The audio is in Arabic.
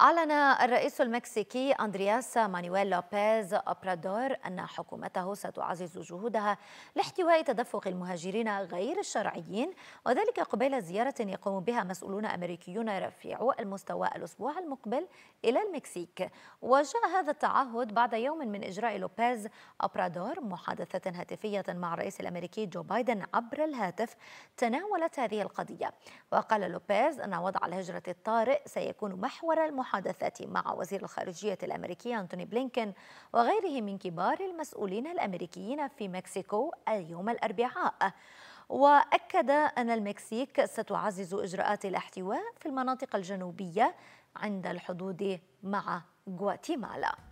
أعلن الرئيس المكسيكي أندرياس مانويل لوبيز أبرادور أن حكومته ستعزز جهودها لاحتواء تدفق المهاجرين غير الشرعيين وذلك قبيل زيارة يقوم بها مسؤولون أمريكيون رفيعو المستوى الأسبوع المقبل إلى المكسيك وجاء هذا التعهد بعد يوم من إجراء لوبيز أبرادور محادثة هاتفية مع الرئيس الأمريكي جو بايدن عبر الهاتف تناولت هذه القضية وقال لوبيز أن وضع الهجرة الطارئ سيكون محور المحادثة المحادثات مع وزير الخارجية الأمريكي أنتوني بلينكين وغيره من كبار المسؤولين الأمريكيين في مكسيكو يوم الأربعاء وأكد أن المكسيك ستعزز إجراءات الاحتواء في المناطق الجنوبية عند الحدود مع غواتيمالا